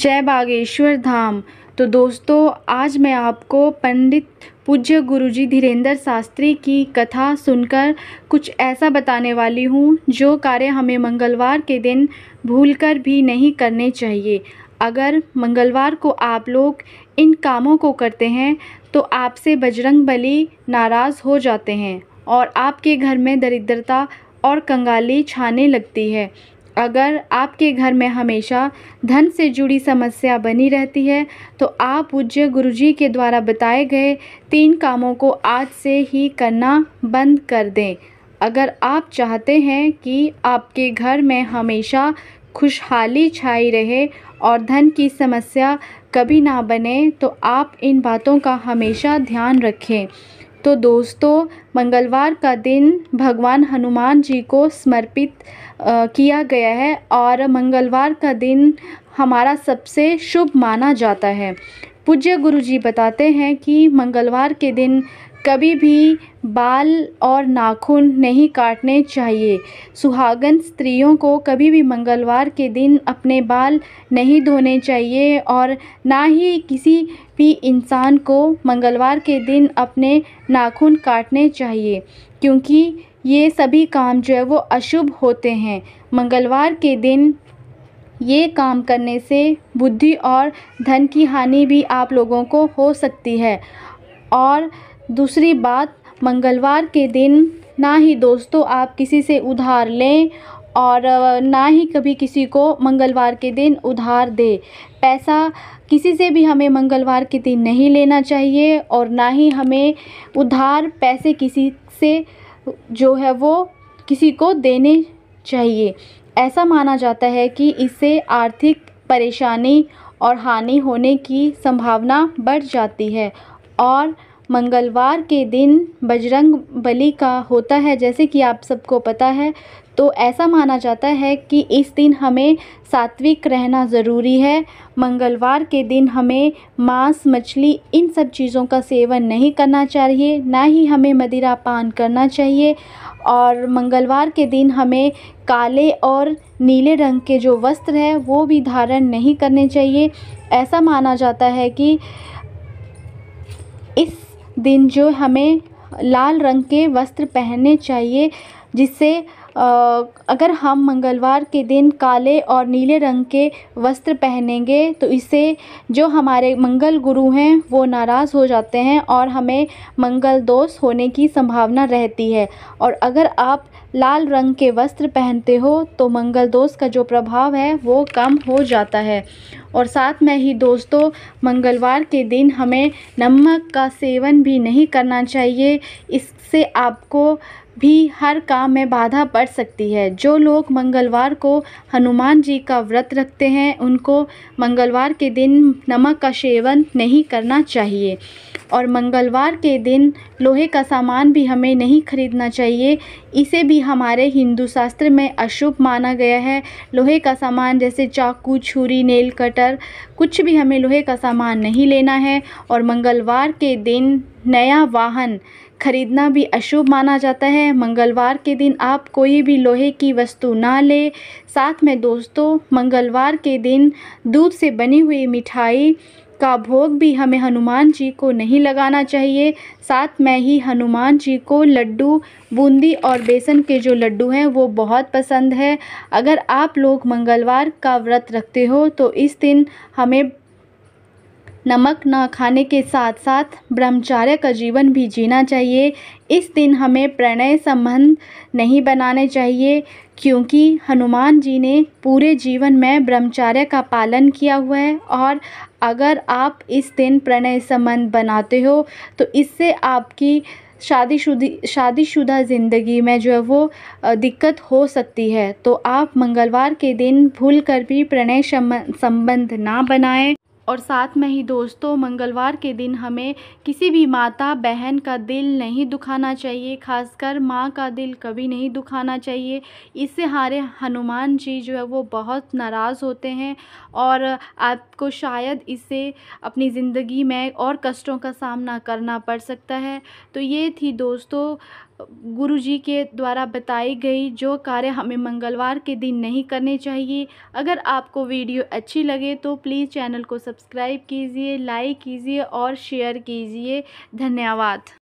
जय बागेश्वर धाम तो दोस्तों आज मैं आपको पंडित पूज्य गुरुजी धीरेन्द्र शास्त्री की कथा सुनकर कुछ ऐसा बताने वाली हूँ जो कार्य हमें मंगलवार के दिन भूलकर भी नहीं करने चाहिए अगर मंगलवार को आप लोग इन कामों को करते हैं तो आपसे बजरंग बली नाराज़ हो जाते हैं और आपके घर में दरिद्रता और कंगाली छाने लगती है अगर आपके घर में हमेशा धन से जुड़ी समस्या बनी रहती है तो आप पूज्य गुरु जी के द्वारा बताए गए तीन कामों को आज से ही करना बंद कर दें अगर आप चाहते हैं कि आपके घर में हमेशा खुशहाली छाई रहे और धन की समस्या कभी ना बने तो आप इन बातों का हमेशा ध्यान रखें तो दोस्तों मंगलवार का दिन भगवान हनुमान जी को समर्पित किया गया है और मंगलवार का दिन हमारा सबसे शुभ माना जाता है पूज्य गुरु जी बताते हैं कि मंगलवार के दिन कभी भी बाल और नाखून नहीं काटने चाहिए सुहागन स्त्रियों को कभी भी मंगलवार के दिन अपने बाल नहीं धोने चाहिए और ना ही किसी भी इंसान को मंगलवार के दिन अपने नाखून काटने चाहिए क्योंकि ये सभी काम जो है वो अशुभ होते हैं मंगलवार के दिन ये काम करने से बुद्धि और धन की हानि भी आप लोगों को हो सकती है और दूसरी बात मंगलवार के दिन ना ही दोस्तों आप किसी से उधार लें और ना ही कभी किसी को मंगलवार के दिन उधार दे पैसा किसी से भी हमें मंगलवार के दिन नहीं लेना चाहिए और ना ही हमें उधार पैसे किसी से जो है वो किसी को देने चाहिए ऐसा माना जाता है कि इससे आर्थिक परेशानी और हानि होने की संभावना बढ़ जाती है और मंगलवार के दिन बजरंग बली का होता है जैसे कि आप सबको पता है तो ऐसा माना जाता है कि इस दिन हमें सात्विक रहना ज़रूरी है मंगलवार के दिन हमें मांस मछली इन सब चीज़ों का सेवन नहीं करना चाहिए ना ही हमें मदिरा पान करना चाहिए और मंगलवार के दिन हमें काले और नीले रंग के जो वस्त्र है वो भी धारण नहीं करने चाहिए ऐसा माना जाता है कि इस दिन जो हमें लाल रंग के वस्त्र पहनने चाहिए जिससे अगर हम मंगलवार के दिन काले और नीले रंग के वस्त्र पहनेंगे तो इससे जो हमारे मंगल गुरु हैं वो नाराज़ हो जाते हैं और हमें मंगल दोष होने की संभावना रहती है और अगर आप लाल रंग के वस्त्र पहनते हो तो मंगल दोष का जो प्रभाव है वो कम हो जाता है और साथ में ही दोस्तों मंगलवार के दिन हमें नमक का सेवन भी नहीं करना चाहिए इससे आपको भी हर काम में बाधा पड़ सकती है जो लोग मंगलवार को हनुमान जी का व्रत रखते हैं उनको मंगलवार के दिन नमक का सेवन नहीं करना चाहिए और मंगलवार के दिन लोहे का सामान भी हमें नहीं खरीदना चाहिए इसे भी हमारे हिंदू शास्त्र में अशुभ माना गया है लोहे का सामान जैसे चाकू छुरी नेल कटर कुछ भी हमें लोहे का सामान नहीं लेना है और मंगलवार के दिन नया वाहन खरीदना भी अशुभ माना जाता है मंगलवार के दिन आप कोई भी लोहे की वस्तु ना ले साथ में दोस्तों मंगलवार के दिन दूध से बनी हुई मिठाई का भोग भी हमें हनुमान जी को नहीं लगाना चाहिए साथ में ही हनुमान जी को लड्डू बूंदी और बेसन के जो लड्डू हैं वो बहुत पसंद है अगर आप लोग मंगलवार का व्रत रखते हो तो इस दिन हमें नमक न खाने के साथ साथ ब्रह्मचार्य का जीवन भी जीना चाहिए इस दिन हमें प्रणय संबंध नहीं बनाने चाहिए क्योंकि हनुमान जी ने पूरे जीवन में ब्रह्मचार्य का पालन किया हुआ है और अगर आप इस दिन प्रणय संबंध बनाते हो तो इससे आपकी शादीशुदी शादीशुदा ज़िंदगी में जो है वो दिक्कत हो सकती है तो आप मंगलवार के दिन भूल कर भी प्रणय संबंध ना बनाएं और साथ में ही दोस्तों मंगलवार के दिन हमें किसी भी माता बहन का दिल नहीं दुखाना चाहिए खासकर माँ का दिल कभी नहीं दुखाना चाहिए इससे हमारे हनुमान जी जो है वो बहुत नाराज़ होते हैं और आपको शायद इससे अपनी ज़िंदगी में और कष्टों का सामना करना पड़ सकता है तो ये थी दोस्तों गुरु जी के द्वारा बताई गई जो कार्य हमें मंगलवार के दिन नहीं करने चाहिए अगर आपको वीडियो अच्छी लगे तो प्लीज़ चैनल को सब्सक्राइब कीजिए लाइक कीजिए और शेयर कीजिए धन्यवाद